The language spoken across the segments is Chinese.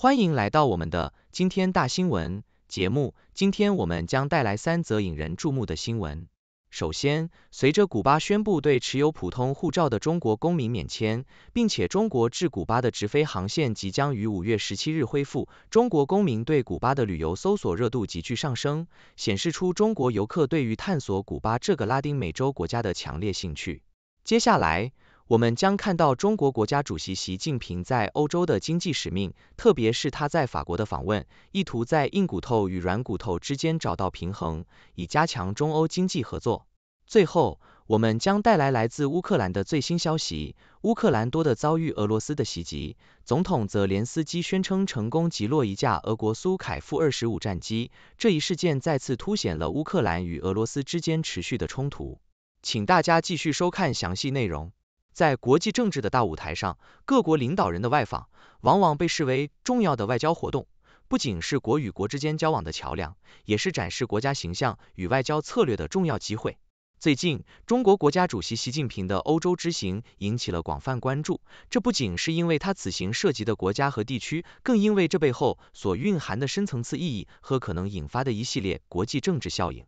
欢迎来到我们的今天大新闻节目。今天我们将带来三则引人注目的新闻。首先，随着古巴宣布对持有普通护照的中国公民免签，并且中国至古巴的直飞航线即将于五月十七日恢复，中国公民对古巴的旅游搜索热度急剧上升，显示出中国游客对于探索古巴这个拉丁美洲国家的强烈兴趣。接下来，我们将看到中国国家主席习近平在欧洲的经济使命，特别是他在法国的访问，意图在硬骨头与软骨头之间找到平衡，以加强中欧经济合作。最后，我们将带来来自乌克兰的最新消息：乌克兰多的遭遇俄罗斯的袭击，总统泽连斯基宣称成功击落一架俄国苏凯负二十五战机。这一事件再次凸显了乌克兰与俄罗斯之间持续的冲突。请大家继续收看详细内容。在国际政治的大舞台上，各国领导人的外访往往被视为重要的外交活动，不仅是国与国之间交往的桥梁，也是展示国家形象与外交策略的重要机会。最近，中国国家主席习近平的欧洲之行引起了广泛关注，这不仅是因为他此行涉及的国家和地区，更因为这背后所蕴含的深层次意义和可能引发的一系列国际政治效应。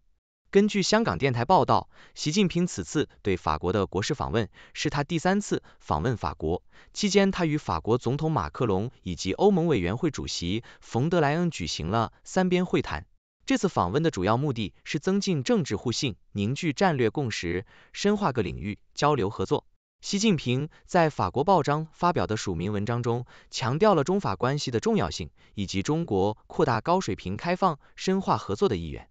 根据香港电台报道，习近平此次对法国的国事访问是他第三次访问法国。期间，他与法国总统马克龙以及欧盟委员会主席冯德莱恩举行了三边会谈。这次访问的主要目的是增进政治互信、凝聚战略共识、深化各领域交流合作。习近平在《法国报》章发表的署名文章中，强调了中法关系的重要性以及中国扩大高水平开放、深化合作的意愿。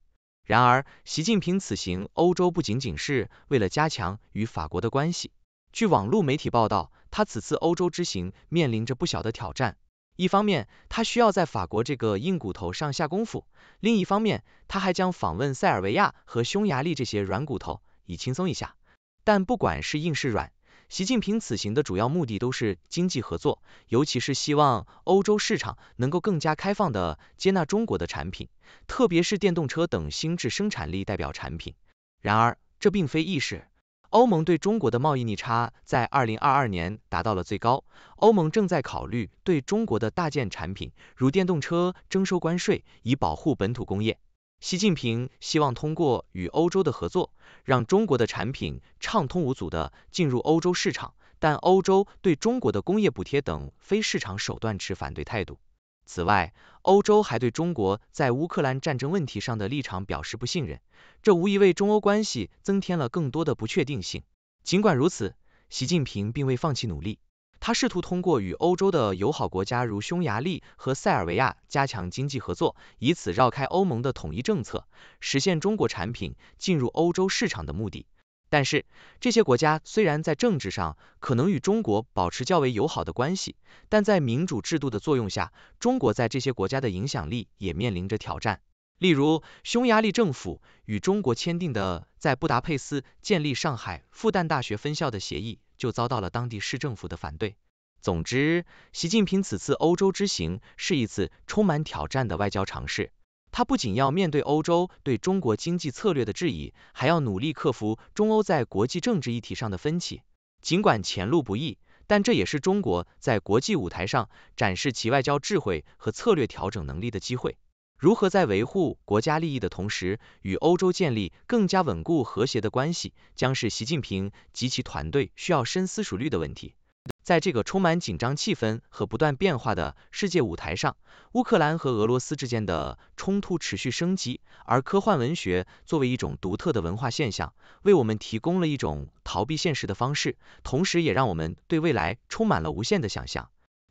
然而，习近平此行欧洲不仅仅是为了加强与法国的关系。据网络媒体报道，他此次欧洲之行面临着不小的挑战。一方面，他需要在法国这个硬骨头上下功夫；另一方面，他还将访问塞尔维亚和匈牙利这些软骨头，以轻松一下。但不管是硬是软。习近平此行的主要目的都是经济合作，尤其是希望欧洲市场能够更加开放的接纳中国的产品，特别是电动车等新质生产力代表产品。然而，这并非易事。欧盟对中国的贸易逆差在二零二二年达到了最高，欧盟正在考虑对中国的大件产品，如电动车，征收关税，以保护本土工业。习近平希望通过与欧洲的合作，让中国的产品畅通无阻的进入欧洲市场，但欧洲对中国的工业补贴等非市场手段持反对态度。此外，欧洲还对中国在乌克兰战争问题上的立场表示不信任，这无疑为中欧关系增添了更多的不确定性。尽管如此，习近平并未放弃努力。他试图通过与欧洲的友好国家如匈牙利和塞尔维亚加强经济合作，以此绕开欧盟的统一政策，实现中国产品进入欧洲市场的目的。但是，这些国家虽然在政治上可能与中国保持较为友好的关系，但在民主制度的作用下，中国在这些国家的影响力也面临着挑战。例如，匈牙利政府与中国签订的在布达佩斯建立上海复旦大学分校的协议。就遭到了当地市政府的反对。总之，习近平此次欧洲之行是一次充满挑战的外交尝试。他不仅要面对欧洲对中国经济策略的质疑，还要努力克服中欧在国际政治议题上的分歧。尽管前路不易，但这也是中国在国际舞台上展示其外交智慧和策略调整能力的机会。如何在维护国家利益的同时，与欧洲建立更加稳固和谐的关系，将是习近平及其团队需要深思熟虑的问题。在这个充满紧张气氛和不断变化的世界舞台上，乌克兰和俄罗斯之间的冲突持续升级。而科幻文学作为一种独特的文化现象，为我们提供了一种逃避现实的方式，同时也让我们对未来充满了无限的想象。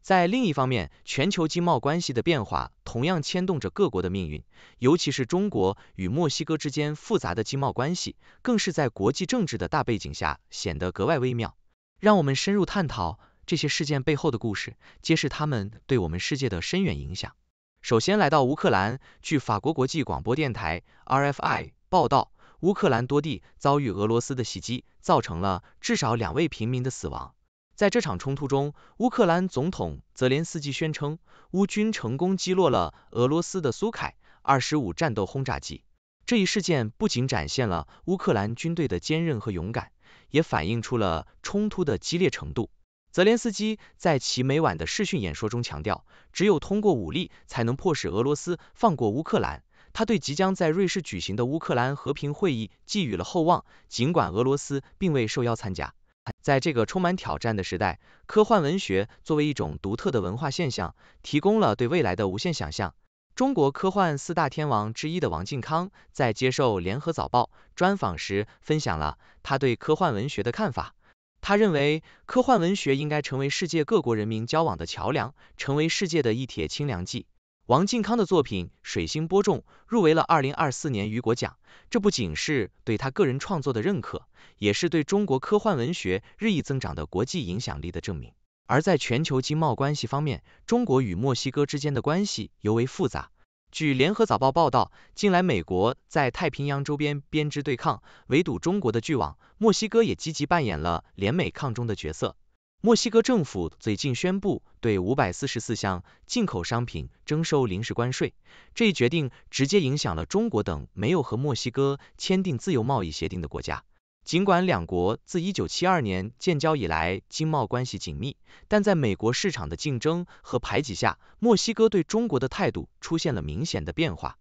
在另一方面，全球经贸关系的变化同样牵动着各国的命运，尤其是中国与墨西哥之间复杂的经贸关系，更是在国际政治的大背景下显得格外微妙。让我们深入探讨这些事件背后的故事，揭示他们对我们世界的深远影响。首先来到乌克兰，据法国国际广播电台 RFI 报道，乌克兰多地遭遇俄罗斯的袭击，造成了至少两位平民的死亡。在这场冲突中，乌克兰总统泽连斯基宣称，乌军成功击落了俄罗斯的苏凯 -25 战斗轰炸机。这一事件不仅展现了乌克兰军队的坚韧和勇敢，也反映出了冲突的激烈程度。泽连斯基在其每晚的视讯演说中强调，只有通过武力才能迫使俄罗斯放过乌克兰。他对即将在瑞士举行的乌克兰和平会议寄予了厚望，尽管俄罗斯并未受邀参加。在这个充满挑战的时代，科幻文学作为一种独特的文化现象，提供了对未来的无限想象。中国科幻四大天王之一的王靖康在接受《联合早报》专访时，分享了他对科幻文学的看法。他认为，科幻文学应该成为世界各国人民交往的桥梁，成为世界的一铁清凉剂。王靖康的作品《水星播种》入围了二零二四年雨果奖，这不仅是对他个人创作的认可，也是对中国科幻文学日益增长的国际影响力的证明。而在全球经贸关系方面，中国与墨西哥之间的关系尤为复杂。据《联合早报》报道，近来美国在太平洋周边编织对抗、围堵中国的巨网，墨西哥也积极扮演了联美抗中的角色。墨西哥政府最近宣布对五百四十四项进口商品征收临时关税，这一决定直接影响了中国等没有和墨西哥签订自由贸易协定的国家。尽管两国自一九七二年建交以来经贸关系紧密，但在美国市场的竞争和排挤下，墨西哥对中国的态度出现了明显的变化。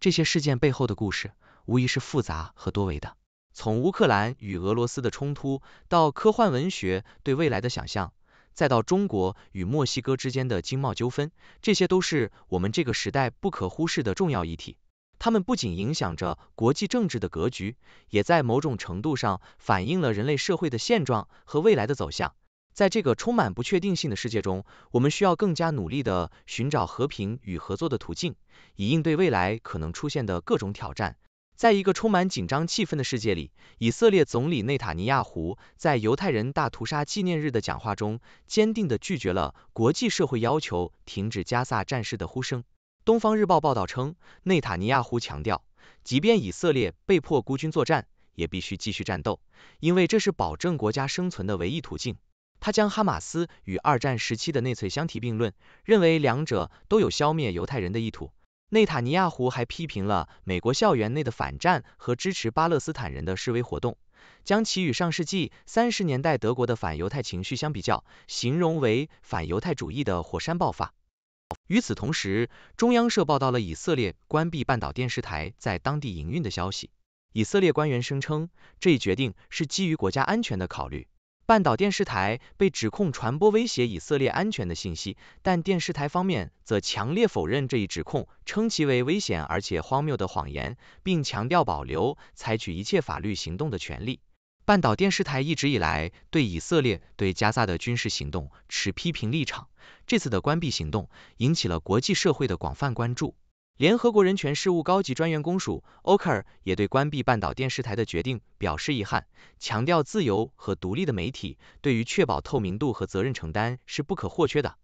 这些事件背后的故事，无疑是复杂和多维的。从乌克兰与俄罗斯的冲突，到科幻文学对未来的想象，再到中国与墨西哥之间的经贸纠纷，这些都是我们这个时代不可忽视的重要议题。它们不仅影响着国际政治的格局，也在某种程度上反映了人类社会的现状和未来的走向。在这个充满不确定性的世界中，我们需要更加努力的寻找和平与合作的途径，以应对未来可能出现的各种挑战。在一个充满紧张气氛的世界里，以色列总理内塔尼亚胡在犹太人大屠杀纪念日的讲话中，坚定地拒绝了国际社会要求停止加沙战事的呼声。东方日报报道称，内塔尼亚胡强调，即便以色列被迫孤军作战，也必须继续战斗，因为这是保证国家生存的唯一途径。他将哈马斯与二战时期的纳粹相提并论，认为两者都有消灭犹太人的意图。内塔尼亚胡还批评了美国校园内的反战和支持巴勒斯坦人的示威活动，将其与上世纪三十年代德国的反犹太情绪相比较，形容为反犹太主义的火山爆发。与此同时，中央社报道了以色列关闭半岛电视台在当地营运的消息。以色列官员声称，这一决定是基于国家安全的考虑。半岛电视台被指控传播威胁以色列安全的信息，但电视台方面则强烈否认这一指控，称其为危险而且荒谬的谎言，并强调保留采取一切法律行动的权利。半岛电视台一直以来对以色列对加萨的军事行动持批评立场，这次的关闭行动引起了国际社会的广泛关注。联合国人权事务高级专员公署 Oker 也对关闭半岛电视台的决定表示遗憾，强调自由和独立的媒体对于确保透明度和责任承担是不可或缺的。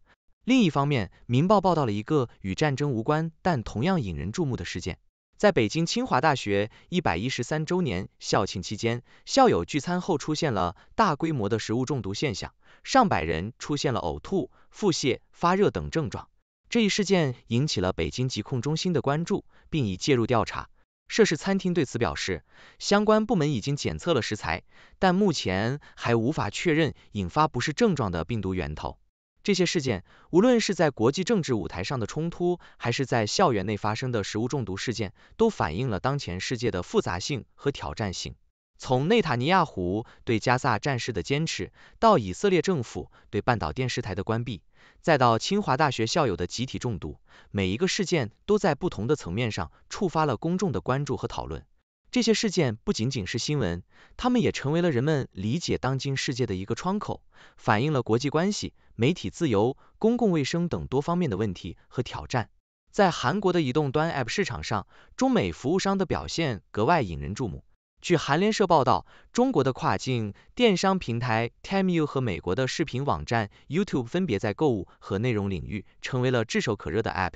另一方面，民报报道了一个与战争无关但同样引人注目的事件：在北京清华大学一百一十三周年校庆期间，校友聚餐后出现了大规模的食物中毒现象，上百人出现了呕吐、腹泻、发热等症状。这一事件引起了北京疾控中心的关注，并已介入调查。涉事餐厅对此表示，相关部门已经检测了食材，但目前还无法确认引发不适症状的病毒源头。这些事件，无论是在国际政治舞台上的冲突，还是在校园内发生的食物中毒事件，都反映了当前世界的复杂性和挑战性。从内塔尼亚胡对加萨战事的坚持，到以色列政府对半岛电视台的关闭。再到清华大学校友的集体中毒，每一个事件都在不同的层面上触发了公众的关注和讨论。这些事件不仅仅是新闻，它们也成为了人们理解当今世界的一个窗口，反映了国际关系、媒体自由、公共卫生等多方面的问题和挑战。在韩国的移动端 App 市场上，中美服务商的表现格外引人注目。据韩联社报道，中国的跨境电商平台 Temu 和美国的视频网站 YouTube 分别在购物和内容领域成为了炙手可热的 App。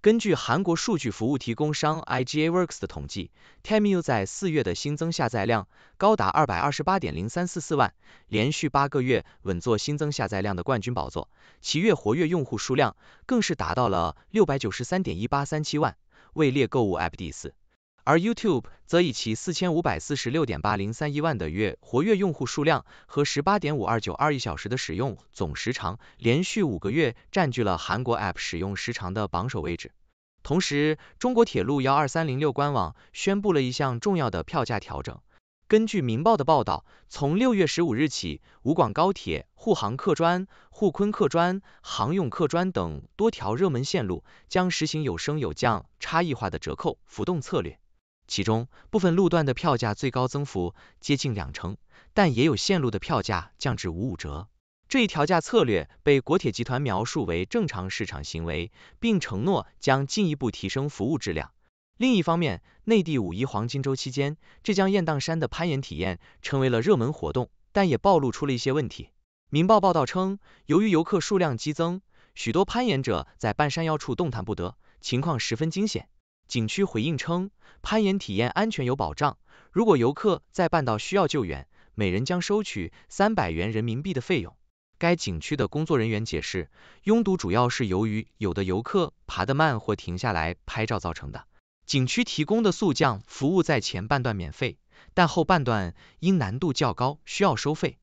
根据韩国数据服务提供商 IGAworks 的统计，Temu 在四月的新增下载量高达二百二十八点零三四四万，连续八个月稳坐新增下载量的冠军宝座，其月活跃用户数量更是达到了六百九十三点一八三七万，位列购物 App 第四。而 YouTube 则以其四千五百四十六点八零三一万的月活跃用户数量和十八点五二九二一小时的使用总时长，连续五个月占据了韩国 App 使用时长的榜首位置。同时，中国铁路幺二三零六官网宣布了一项重要的票价调整。根据《明报》的报道，从六月十五日起，武广高铁、沪杭客专、沪昆客专、杭甬客专等多条热门线路将实行有升有降、差异化的折扣浮动策略。其中部分路段的票价最高增幅接近两成，但也有线路的票价降至五五折。这一调价策略被国铁集团描述为正常市场行为，并承诺将进一步提升服务质量。另一方面，内地五一黄金周期间，浙江雁荡山的攀岩体验成为了热门活动，但也暴露出了一些问题。《民报》报道称，由于游客数量激增，许多攀岩者在半山腰处动弹不得，情况十分惊险。景区回应称，攀岩体验安全有保障。如果游客在半道需要救援，每人将收取三百元人民币的费用。该景区的工作人员解释，拥堵主要是由于有的游客爬得慢或停下来拍照造成的。景区提供的速降服务在前半段免费，但后半段因难度较高需要收费。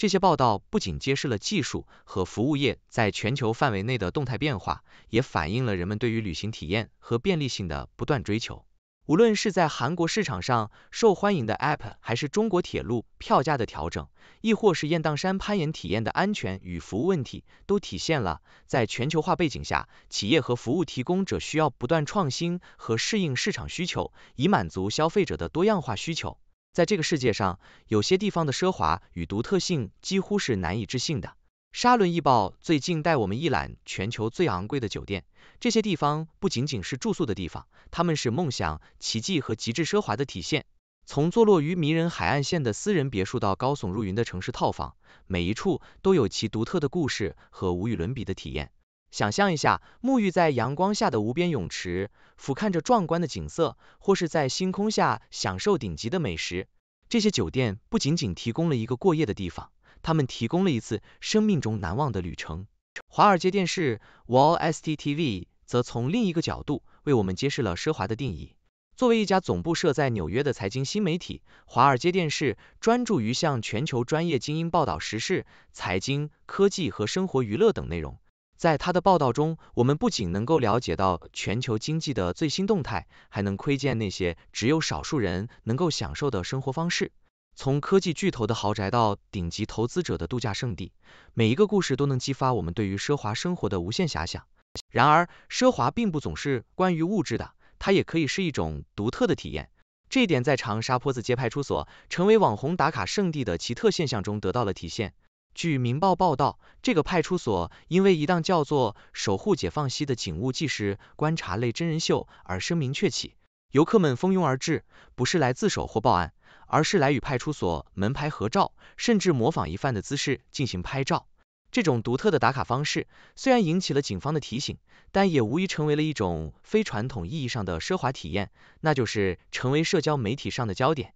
这些报道不仅揭示了技术和服务业在全球范围内的动态变化，也反映了人们对于旅行体验和便利性的不断追求。无论是在韩国市场上受欢迎的 App，还是中国铁路票价的调整，亦或是雁荡山攀岩体验的安全与服务问题，都体现了在全球化背景下，企业和服务提供者需要不断创新和适应市场需求，以满足消费者的多样化需求。在这个世界上，有些地方的奢华与独特性几乎是难以置信的。《沙伦日报》最近带我们一览全球最昂贵的酒店，这些地方不仅仅是住宿的地方，它们是梦想、奇迹和极致奢华的体现。从坐落于迷人海岸线的私人别墅到高耸入云的城市套房，每一处都有其独特的故事和无与伦比的体验。想象一下，沐浴在阳光下的无边泳池，俯瞰着壮观的景色，或是在星空下享受顶级的美食。这些酒店不仅仅提供了一个过夜的地方，他们提供了一次生命中难忘的旅程。华尔街电视 （Wall S T T V） 则从另一个角度为我们揭示了奢华的定义。作为一家总部设在纽约的财经新媒体，华尔街电视专注于向全球专业精英报道时事、财经、科技和生活娱乐等内容。在他的报道中，我们不仅能够了解到全球经济的最新动态，还能窥见那些只有少数人能够享受的生活方式。从科技巨头的豪宅到顶级投资者的度假胜地，每一个故事都能激发我们对于奢华生活的无限遐想。然而，奢华并不总是关于物质的，它也可以是一种独特的体验。这一点在长沙坡子街派出所成为网红打卡圣地的奇特现象中得到了体现。据《明报》报道，这个派出所因为一档叫做《守护解放西》的警务纪实观察类真人秀而声名鹊起，游客们蜂拥而至，不是来自首或报案，而是来与派出所门牌合照，甚至模仿疑犯的姿势进行拍照。这种独特的打卡方式虽然引起了警方的提醒，但也无疑成为了一种非传统意义上的奢华体验，那就是成为社交媒体上的焦点。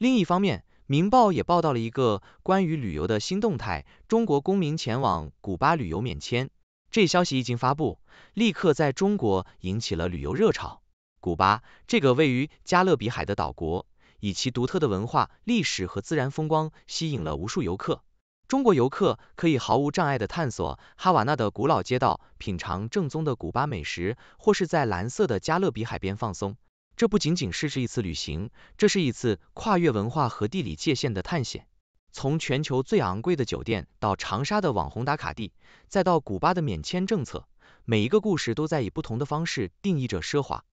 另一方面，《明报》也报道了一个关于旅游的新动态：中国公民前往古巴旅游免签。这消息一经发布，立刻在中国引起了旅游热潮。古巴这个位于加勒比海的岛国，以其独特的文化、历史和自然风光，吸引了无数游客。中国游客可以毫无障碍地探索哈瓦那的古老街道，品尝正宗的古巴美食，或是在蓝色的加勒比海边放松。这不仅仅是是一次旅行，这是一次跨越文化和地理界限的探险。从全球最昂贵的酒店到长沙的网红打卡地，再到古巴的免签政策，每一个故事都在以不同的方式定义着奢华。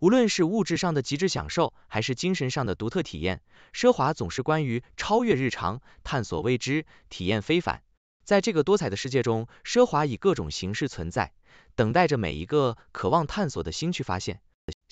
无论是物质上的极致享受，还是精神上的独特体验，奢华总是关于超越日常、探索未知、体验非凡。在这个多彩的世界中，奢华以各种形式存在，等待着每一个渴望探索的心去发现。